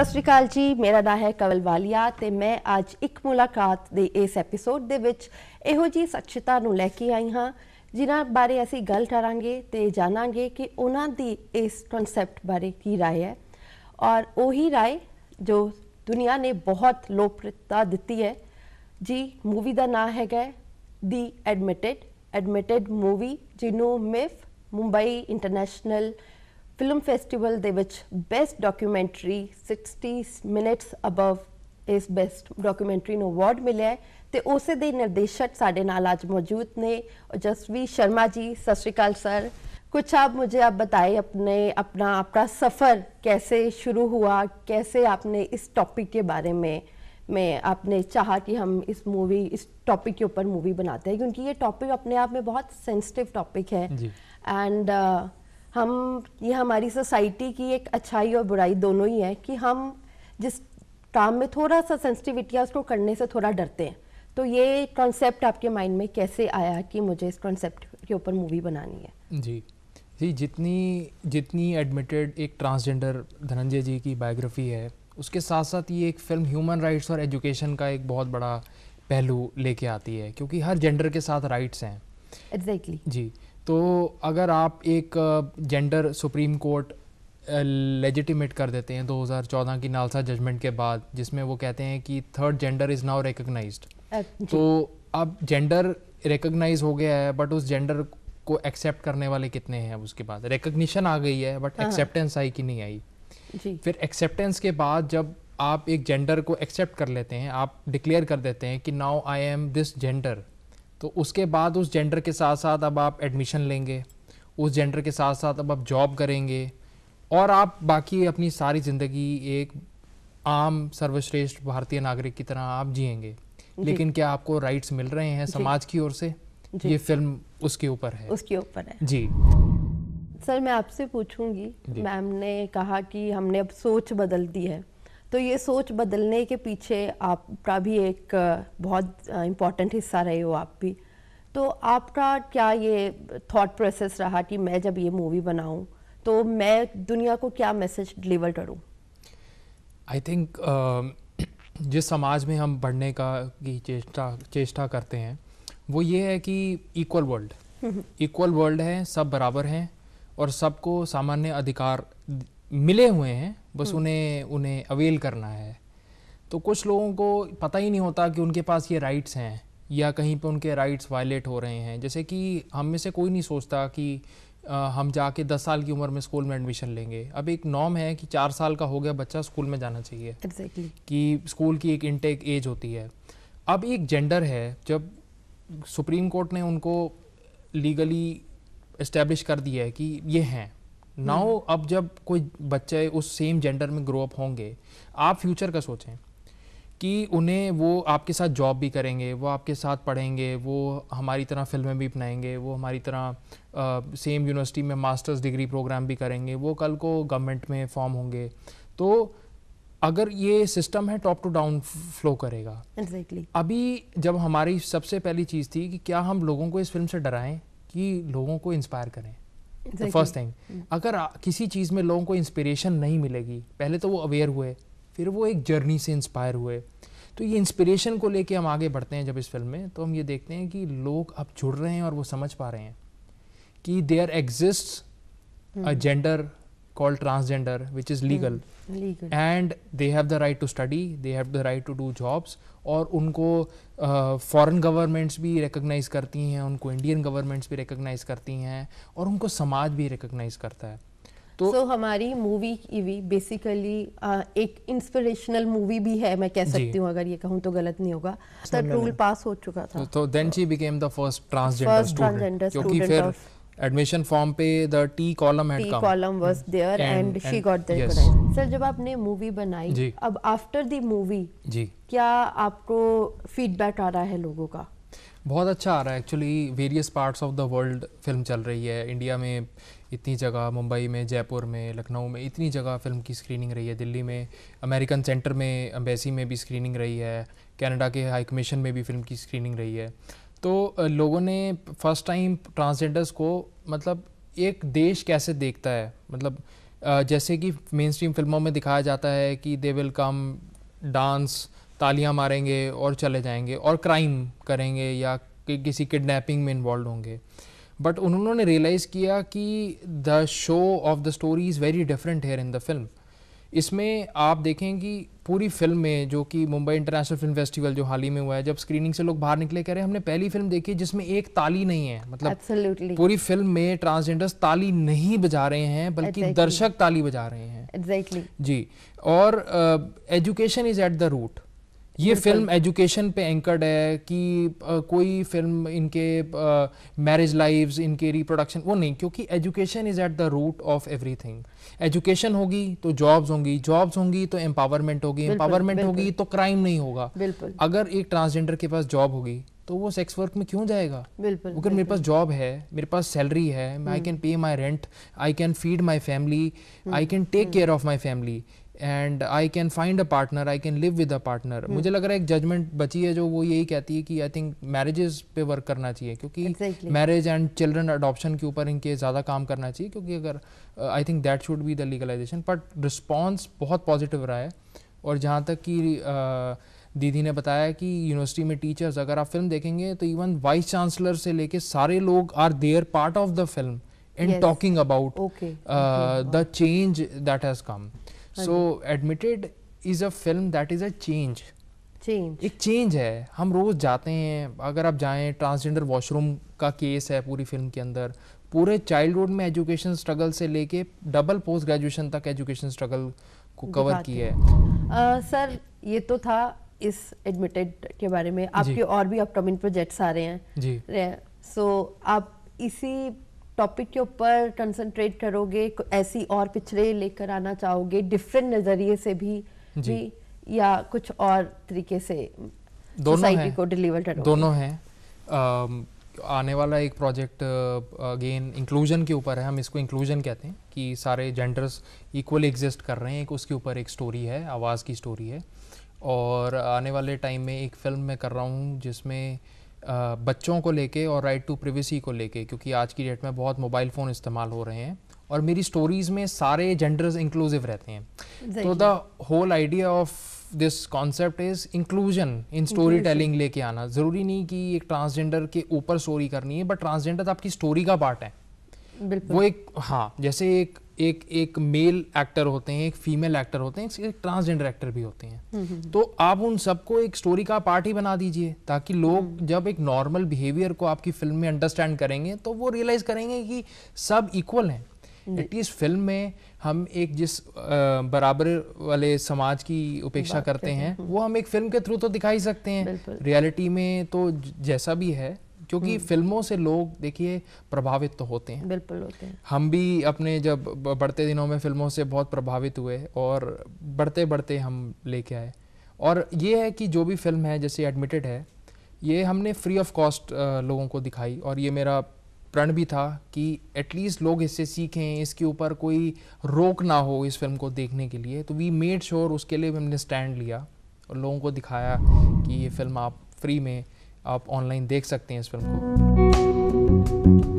ਸਤਿ ਸ਼੍ਰੀ ਅਕਾਲ ਜੀ ਮੇਰਾ ਨਾਮ ਹੈ ਕਵਲ ਵਾਲੀਆ ਤੇ ਮੈਂ ਅੱਜ ਇੱਕ ਮੁਲਾਕਾਤ ਦੇ ਇਸ ਐਪੀਸੋਡ ਦੇ ਵਿੱਚ ਇਹੋ ਜੀ ਸੱਚਤਾ ਨੂੰ ਲੈ ਕੇ ਆਈ ਹਾਂ ਜਿਨ੍ਹਾਂ ਬਾਰੇ ਅਸੀਂ ਗੱਲ ਕਰਾਂਗੇ ਤੇ ਜਾਣਾਂਗੇ ਕਿ ਉਹਨਾਂ ਦੀ ਇਸ ਕਨਸੈਪਟ ਬਾਰੇ ਕੀ رائے ਹੈ ਔਰ ਉਹੀ رائے ਜੋ ਦੁਨੀਆ ਨੇ ਬਹੁਤ ਲੋਕਪ੍ਰਿਤਤਾ ਦਿੱਤੀ ਹੈ ਜੀ ਮੂਵੀ ਦਾ ਨਾਮ ਹੈਗਾ ਦੀ ਐਡਮਿਟਡ ਐਡਮਿਟਡ ਮੂਵੀ ਜਿਹਨੂੰ MIFF Mumbai International Film Festival best documentary sixty minutes above इस बेस्ट डॉक्यूमेंट्री अवार्ड मिले तो उस निर्देशक साढ़े नाल अज मौजूद ने जसवी शर्मा जी सत श्रीकाल सर कुछ आप मुझे आप बताए अपने अपना आपका सफ़र कैसे शुरू हुआ कैसे आपने इस टॉपिक के बारे में मैं आपने चाहा कि हम इस मूवी इस टॉपिक के ऊपर मूवी बनाते हैं क्योंकि ये टॉपिक अपने आप में बहुत सेंसिटिव टॉपिक है एंड uh, हम ये हमारी सोसाइटी की एक अच्छाई और बुराई दोनों ही है कि हम जिस काम में थोड़ा सा सेंसिटिविटी है उसको करने से थोड़ा डरते हैं तो ये कॉन्सेप्ट आपके माइंड में कैसे आया कि मुझे इस कॉन्सेप्ट के ऊपर मूवी बनानी है जी जी जितनी जितनी एडमिटेड एक ट्रांसजेंडर धनंजय जी की बायोग्राफी है उसके साथ साथ ये एक फिल्म ह्यूमन राइट्स और एजुकेशन का एक बहुत बड़ा पहलू लेके आती है क्योंकि हर जेंडर के साथ राइट्स हैं एग्जैक्टली exactly. जी तो अगर आप एक जेंडर सुप्रीम कोर्ट लेजिटिमेट कर देते हैं 2014 की नालसा जजमेंट के बाद जिसमें वो कहते हैं कि third gender is now recognise तो अब जेंडर रिकगनाइज हो गया है बट उस जेंडर को एक्सेप्ट करने वाले कितने हैं उसके बाद रिकग्निशन आ गई है बट एक्सेप्टेंस हाँ, हाँ। आई कि नहीं आई जी। फिर एक्सेप्टेंस के बाद जब आप एक जेंडर को एक्सेप्ट कर लेते हैं आप डिक्लेयर कर देते हैं कि now I am this gender तो उसके बाद उस जेंडर के साथ साथ अब आप एडमिशन लेंगे उस जेंडर के साथ साथ अब आप जॉब करेंगे और आप बाकी अपनी सारी ज़िंदगी एक आम सर्वश्रेष्ठ भारतीय नागरिक की तरह आप जिएंगे लेकिन क्या आपको राइट्स मिल रहे हैं समाज की ओर से ये फिल्म उसके ऊपर है उसके ऊपर है जी सर मैं आपसे पूछूंगी मैम ने कहा कि हमने अब सोच बदल दी है तो ये सोच बदलने के पीछे आपका भी एक बहुत इम्पॉर्टेंट हिस्सा रहे हो आप भी तो आपका क्या ये थॉट प्रोसेस रहा कि मैं जब ये मूवी बनाऊं तो मैं दुनिया को क्या मैसेज डिलीवर करूं आई थिंक uh, जिस समाज में हम बढ़ने का की चेष्टा चेष्टा करते हैं वो ये है कि इक्वल वर्ल्ड इक्वल वर्ल्ड है सब बराबर हैं और सबको सामान्य अधिकार मिले हुए हैं बस हम्म। उन्हें उन्हें अवेल करना है तो कुछ लोगों को पता ही नहीं होता कि उनके पास ये राइट्स हैं या कहीं पे उनके राइट्स वायलेट हो रहे हैं जैसे कि हम में से कोई नहीं सोचता कि आ, हम जाके दस साल की उम्र में स्कूल में एडमिशन लेंगे अब एक नॉम है कि चार साल का हो गया बच्चा स्कूल में जाना चाहिए exactly. कि स्कूल की एक इनटेक एज होती है अब एक जेंडर है जब सुप्रीम कोर्ट ने उनको लीगली इस्टेब्लिश कर दिया है कि ये हैं नाउ hmm. अब जब कोई बच्चे उस सेम जेंडर में ग्रो अप होंगे आप फ्यूचर का सोचें कि उन्हें वो आपके साथ जॉब भी करेंगे वो आपके साथ पढ़ेंगे वो हमारी तरह फिल्में भी अपनाएंगे वो हमारी तरह सेम यूनिवर्सिटी में मास्टर्स डिग्री प्रोग्राम भी करेंगे वो कल को गवर्नमेंट में फॉर्म होंगे तो अगर ये सिस्टम है टॉप टू डाउन फ्लो करेगा exactly. अभी जब हमारी सबसे पहली चीज़ थी कि क्या हम लोगों को इस फिल्म से डराएं कि लोगों को इंस्पायर करें द फर्स्ट थिंग अगर किसी चीज़ में लोगों को इंस्पिरेशन नहीं मिलेगी पहले तो वो अवेयर हुए फिर वो एक जर्नी से इंस्पायर हुए तो ये इंस्पिरेशन को लेके हम आगे बढ़ते हैं जब इस फिल्म में तो हम ये देखते हैं कि लोग अब जुड़ रहे हैं और वो समझ पा रहे हैं कि there exist a gender called transgender which is legal, mm, legal. and they have the right to study they have the right to do jobs और उनको फॉरेन गवर्नमेंट्स भी रिकग्नाइज करती हैं उनको इंडियन गवर्नमेंट्स भी रिकग्नाइज करती हैं और उनको समाज भी रिकग्नाइज करता है तो so, हमारी मूवी इवी बेसिकली एक इंस्पिरेशनल मूवी भी है मैं कह सकती हूँ अगर ये कहूँ तो गलत नहीं होगा रूल पास हो चुका था तो then she became the first transgender क्योंकि फिर एडमिशन फॉर्म पे the T column T column was there and she got the correct sir जब आपने मूवी बनाई जी. अब आफ्टर द मूवी जी क्या आपको फीडबैक आ रहा है लोगों का बहुत अच्छा आ रहा है actually various parts of the world film चल रही है इंडिया में इतनी जगह मुंबई में जयपुर में लखनऊ में इतनी जगह फिल्म की स्क्रीनिंग रही है दिल्ली में अमेरिकन सेंटर में अम्बेसी में भी स्क्रीनिंग रही है कनाडा के हाई कमीशन में भी फिल्म की स्क्रीनिंग रही है तो लोगों ने फर्स्ट टाइम ट्रांसजेंडर्स को मतलब एक देश कैसे देखता है मतलब जैसे कि मेन स्ट्रीम फिल्मों में दिखाया जाता है कि दे विल कम डांस तालियां मारेंगे और चले जाएंगे और क्राइम करेंगे या कि किसी किडनैपिंग में इन्वॉल्व होंगे बट उन्होंने रियलाइज़ किया कि the show of the story is very different here in the film इसमें आप देखें कि पूरी फिल्म में जो कि मुंबई इंटरनेशनल फिल्म फेस्टिवल जो हाल ही में हुआ है जब स्क्रीनिंग से लोग बाहर निकले कह रहे हैं हमने पहली फिल्म देखी जिसमें एक ताली नहीं है मतलब Absolutely. पूरी फिल्म में ट्रांसजेंडर्स ताली नहीं बजा रहे हैं बल्कि exactly. दर्शक ताली बजा रहे हैं exactly. जी और education is at the root ये फिल्म एजुकेशन पे एंकर्ड है कि आ, कोई फिल्म इनके मैरिज लाइफ इनके रिप्रोडक्शन वो नहीं क्योंकि education is at the root of everything education होगी तो जॉब्स होंगी जॉब्स होंगी तो एम्पावरमेंट होगी एम्पावरमेंट होगी तो क्राइम नहीं होगा बिल्कुल अगर एक ट्रांसजेंडर के पास जॉब होगी तो वो सेक्स वर्क में क्यों जाएगा बिल्कुल अगर मेरे पास जॉब है मेरे पास सैलरी है I can pay my rent I can feed my family I can take care of my family and I can find a partner I can live with a partner मुझे लग रहा है एक judgement बची है जो वो यही कहती है कि आई थिंक मैरिजेस पे वर्क करना चाहिए क्योंकि मैरिज एंड चिल्ड्रन अडोप्शन के ऊपर इनके ज़्यादा काम करना चाहिए क्योंकि अगर I think that should be the legalisation but response बहुत पॉजिटिव रहा है और जहाँ तक कि uh, दीदी ने बताया कि यूनिवर्सिटी में टीचर्स अगर आप फिल्म देखेंगे तो इवन वाइस चांसलर से लेके सारे लोग are there part of the film in talking about the change that has come so admitted is a film that is a change change एक चेंज है हम रोज जाते हैं अगर आप जाएं ट्रांसजेंडर वॉशरूम का केस है पूरी फिल्म के अंदर पूरे चाइल्डहुड में एजुकेशन स्ट्रगल से लेके डबल पोस्ट ग्रेजुएशन तक एजुकेशन स्ट्रगल को कवर की है सर ये तो था इस एडमिटेड के बारे में आपके और भी अपकमिंग प्रोजेक्ट्स आ रहे हैं जी सो so, आप इसी टॉपिक के ऊपर कंसंट्रेट करोगे ऐसी और पिक्चरें लेकर आना चाहोगे डिफरेंट नज़रिए से भी जी भी या कुछ और तरीके से दोनों हैं को डिलीवर करोगे दोनों हैं आने वाला एक प्रोजेक्ट अगेन इंक्लूजन के ऊपर है हम इसको इंक्लूजन कहते हैं कि सारे जेंडर्स इक्वल एग्जिस्ट कर रहे हैं एक उसके ऊपर एक स्टोरी है आवाज़ की स्टोरी है और आने वाले टाइम में एक फिल्म मैं कर रहा हूँ जिसमें बच्चों को लेके और राइट टू प्रिवेसी को लेके क्योंकि आज की डेट में बहुत मोबाइल फ़ोन इस्तेमाल हो रहे हैं और मेरी स्टोरीज़ में सारे जेंडर्स इंक्लूसिव रहते हैं तो the whole idea of this concept is inclusion in storytelling लेके आना ज़रूरी नहीं कि एक ट्रांसजेंडर के ऊपर स्टोरी करनी है बट ट्रांसजेंडर तो आपकी स्टोरी का पार्ट है वो एक हाँ जैसे एक एक एक मेल एक्टर होते हैं एक फीमेल एक्टर होते हैं एक ट्रांसजेंडर एक्टर भी होते हैं हम्म, हम्म, हम्म। तो आप उन सबको एक स्टोरी का पार्ट ही बना दीजिए ताकि लोग जब एक नॉर्मल बिहेवियर को आपकी फिल्म में अंडरस्टैंड करेंगे तो वो रियलाइज करेंगे कि सब इक्वल हैं एटलीस्ट फिल्म में हम एक जिस बराबर वाले समाज की उपेक्षा करते हैं वो हम एक फिल्म के थ्रू तो दिखा ही सकते हैं रियलिटी में तो जैसा भी है क्योंकि हम्म। फिल्मों से लोग देखिए प्रभावित तो होते हैं बिल्कुल होते हैं हम भी अपने जब बढ़ते दिनों में फिल्मों से बहुत प्रभावित हुए और बढ़ते बढ़ते हम लेके आए और ये है कि जो भी फिल्म है जैसे एडमिटेड है ये हमने फ्री ऑफ कॉस्ट लोगों को दिखाई और ये मेरा प्रण भी था कि एटलीस्ट लोग इससे सीखें इसके ऊपर कोई रोक ना हो इस फिल्म को देखने के लिए तो वी मेड श्योर उसके लिए हमने स्टैंड लिया और लोगों को दिखाया कि ये फिल्म आप फ्री में आप ऑनलाइन देख सकते हैं इस फिल्म को